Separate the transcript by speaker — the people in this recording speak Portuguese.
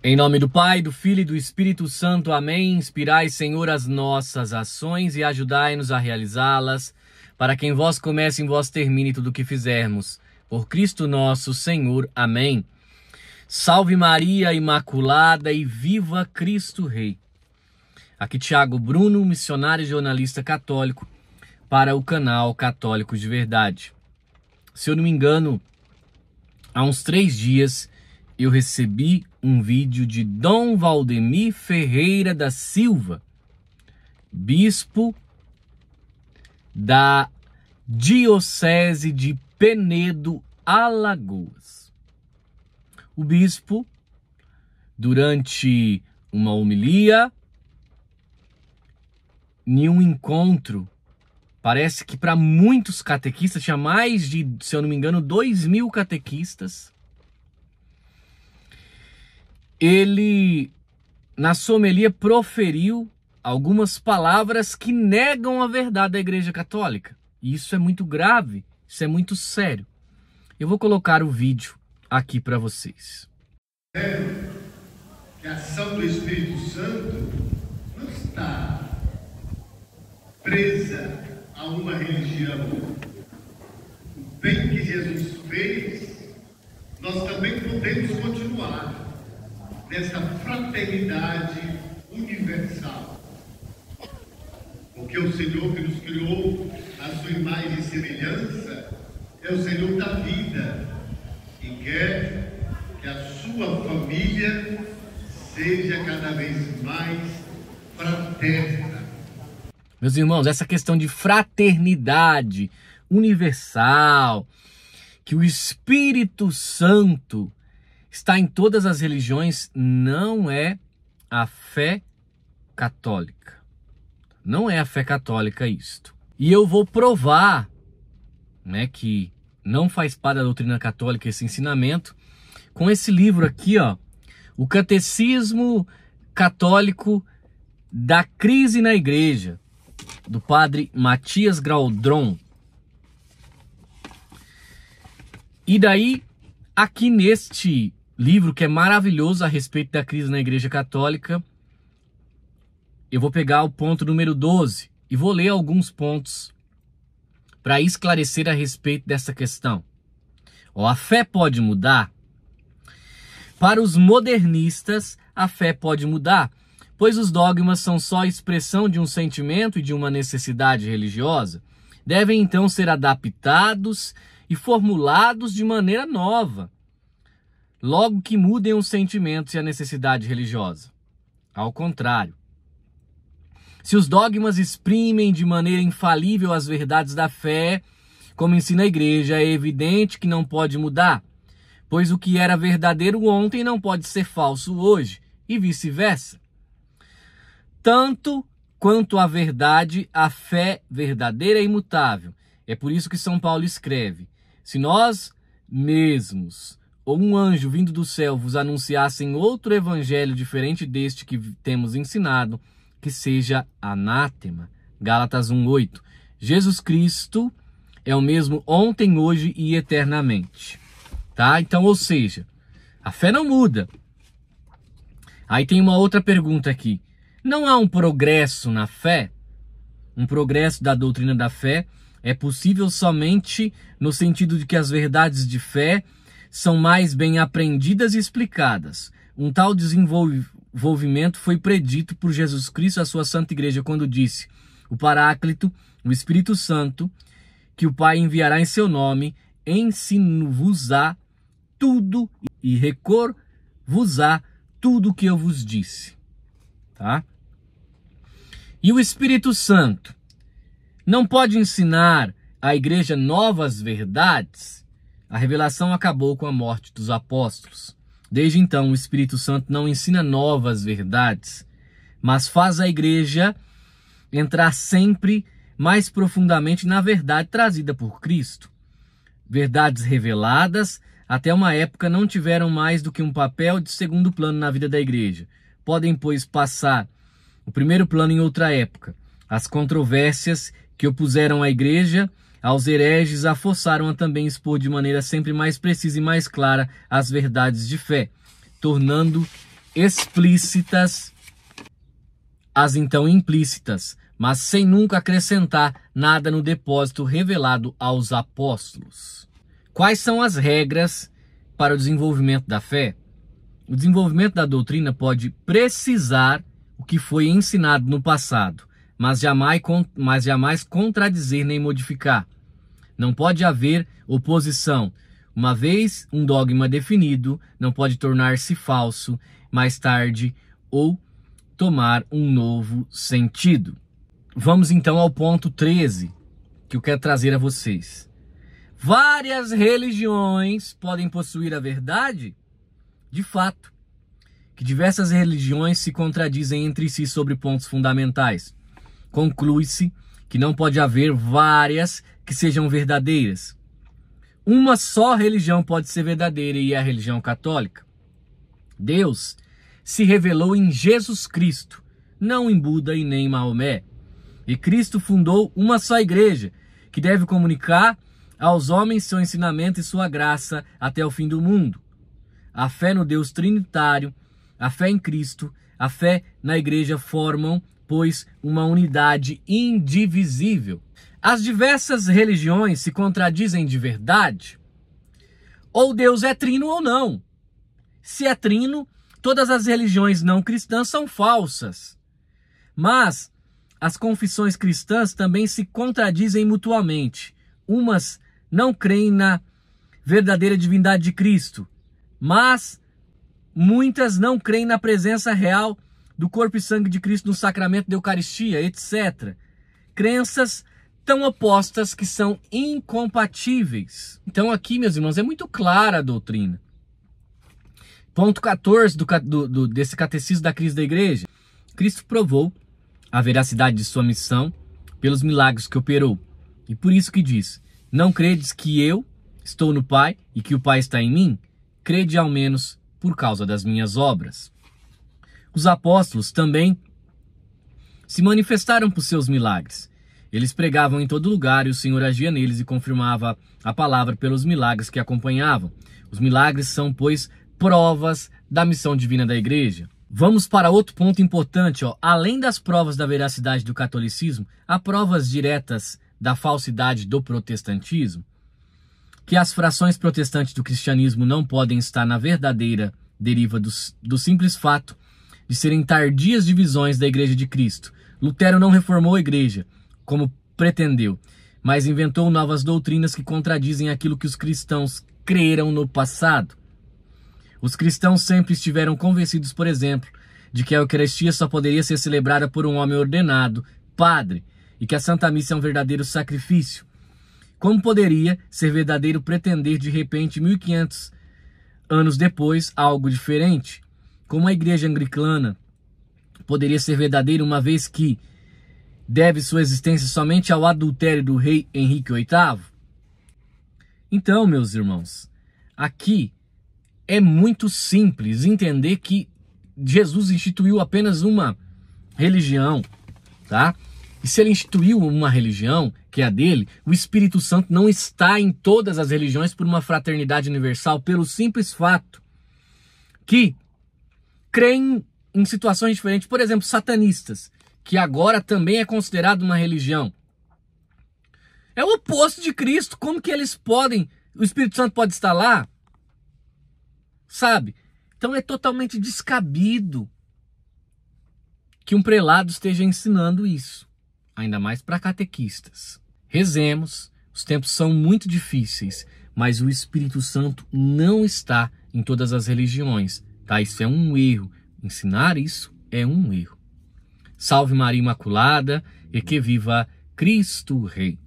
Speaker 1: Em nome do Pai, do Filho e do Espírito Santo, amém. Inspirai, Senhor, as nossas ações e ajudai-nos a realizá-las, para que em vós comece e em vós termine tudo o que fizermos. Por Cristo nosso Senhor, amém. Salve Maria Imaculada e viva Cristo Rei. Aqui Tiago Bruno, missionário e jornalista católico, para o canal Católicos de Verdade. Se eu não me engano, há uns três dias eu recebi um vídeo de Dom Valdemir Ferreira da Silva, bispo da Diocese de Penedo, Alagoas. O bispo, durante uma homilia, em um encontro, parece que para muitos catequistas, tinha mais de, se eu não me engano, dois mil catequistas, ele, na somelia, proferiu algumas palavras que negam a verdade da Igreja Católica. E isso é muito grave, isso é muito sério. Eu vou colocar o vídeo aqui para vocês. É que a ação do Espírito Santo não está presa a uma religião. O bem que Jesus fez, nós também podemos continuar dessa fraternidade universal. Porque o Senhor que nos criou a sua imagem e semelhança é o Senhor da vida e quer que a sua família seja cada vez mais fraterna. Meus irmãos, essa questão de fraternidade universal, que o Espírito Santo está em todas as religiões não é a fé católica. Não é a fé católica isto. E eu vou provar né, que não faz parte da doutrina católica esse ensinamento com esse livro aqui, ó, O Catecismo Católico da Crise na Igreja, do padre Matias Graudron. E daí, aqui neste livro que é maravilhoso a respeito da crise na Igreja Católica. Eu vou pegar o ponto número 12 e vou ler alguns pontos para esclarecer a respeito dessa questão. Ó, a fé pode mudar? Para os modernistas, a fé pode mudar, pois os dogmas são só expressão de um sentimento e de uma necessidade religiosa. Devem então ser adaptados e formulados de maneira nova logo que mudem os sentimentos e a necessidade religiosa. Ao contrário, se os dogmas exprimem de maneira infalível as verdades da fé, como ensina a igreja, é evidente que não pode mudar, pois o que era verdadeiro ontem não pode ser falso hoje, e vice-versa. Tanto quanto a verdade, a fé verdadeira é imutável. É por isso que São Paulo escreve: se nós mesmos ou um anjo vindo do céu vos anunciassem outro evangelho diferente deste que temos ensinado, que seja anátema. Gálatas 1:8. Jesus Cristo é o mesmo ontem, hoje e eternamente. Tá? Então, ou seja, a fé não muda. Aí tem uma outra pergunta aqui. Não há um progresso na fé? Um progresso da doutrina da fé é possível somente no sentido de que as verdades de fé são mais bem aprendidas e explicadas. Um tal desenvolvimento foi predito por Jesus Cristo à sua santa igreja quando disse: "O Paráclito, o Espírito Santo, que o Pai enviará em seu nome, ensino-vos-á tudo e recor-vos-á tudo o que eu vos disse." Tá? E o Espírito Santo não pode ensinar à igreja novas verdades a revelação acabou com a morte dos apóstolos. Desde então, o Espírito Santo não ensina novas verdades, mas faz a igreja entrar sempre mais profundamente na verdade trazida por Cristo. Verdades reveladas até uma época não tiveram mais do que um papel de segundo plano na vida da igreja. Podem, pois, passar o primeiro plano em outra época. As controvérsias que opuseram a igreja aos hereges a também expor de maneira sempre mais precisa e mais clara as verdades de fé, tornando explícitas as então implícitas, mas sem nunca acrescentar nada no depósito revelado aos apóstolos. Quais são as regras para o desenvolvimento da fé? O desenvolvimento da doutrina pode precisar o que foi ensinado no passado, mas jamais, mas jamais contradizer nem modificar. Não pode haver oposição. Uma vez um dogma definido, não pode tornar-se falso mais tarde ou tomar um novo sentido. Vamos então ao ponto 13 que eu quero trazer a vocês. Várias religiões podem possuir a verdade? De fato, que diversas religiões se contradizem entre si sobre pontos fundamentais. Conclui-se que não pode haver várias que sejam verdadeiras. Uma só religião pode ser verdadeira e é a religião católica. Deus se revelou em Jesus Cristo, não em Buda e nem em Maomé. E Cristo fundou uma só igreja, que deve comunicar aos homens seu ensinamento e sua graça até o fim do mundo. A fé no Deus Trinitário, a fé em Cristo, a fé na igreja formam pois, uma unidade indivisível. As diversas religiões se contradizem de verdade? Ou Deus é trino ou não. Se é trino, todas as religiões não cristãs são falsas. Mas as confissões cristãs também se contradizem mutuamente. Umas não creem na verdadeira divindade de Cristo, mas muitas não creem na presença real do corpo e sangue de Cristo no sacramento da Eucaristia, etc. Crenças tão opostas que são incompatíveis. Então, aqui, meus irmãos, é muito clara a doutrina. Ponto 14 do, do, desse catecismo da crise da igreja. Cristo provou a veracidade de sua missão pelos milagres que operou. E por isso que diz: Não credes que eu estou no Pai e que o Pai está em mim? Crede ao menos por causa das minhas obras. Os apóstolos também se manifestaram por seus milagres. Eles pregavam em todo lugar e o Senhor agia neles e confirmava a palavra pelos milagres que acompanhavam. Os milagres são, pois, provas da missão divina da igreja. Vamos para outro ponto importante, ó. Além das provas da veracidade do catolicismo, há provas diretas da falsidade do protestantismo, que as frações protestantes do cristianismo não podem estar na verdadeira deriva do, do simples fato de serem tardias divisões da Igreja de Cristo. Lutero não reformou a Igreja, como pretendeu, mas inventou novas doutrinas que contradizem aquilo que os cristãos creram no passado. Os cristãos sempre estiveram convencidos, por exemplo, de que a Eucaristia só poderia ser celebrada por um homem ordenado, padre, e que a Santa Missa é um verdadeiro sacrifício. Como poderia ser verdadeiro pretender de repente, 1500 anos depois, algo diferente? como a igreja anglicana poderia ser verdadeira, uma vez que deve sua existência somente ao adultério do rei Henrique VIII? Então, meus irmãos, aqui é muito simples entender que Jesus instituiu apenas uma religião, tá? E se ele instituiu uma religião, que é a dele, o Espírito Santo não está em todas as religiões por uma fraternidade universal, pelo simples fato que creem em situações diferentes, por exemplo, satanistas, que agora também é considerado uma religião. É o oposto de Cristo. Como que eles podem? O Espírito Santo pode estar lá? Sabe? Então é totalmente descabido que um prelado esteja ensinando isso, ainda mais para catequistas. Rezemos, os tempos são muito difíceis, mas o Espírito Santo não está em todas as religiões. Tá? Isso é um erro. Ensinar isso é um erro. Salve Maria Imaculada e que viva Cristo Rei.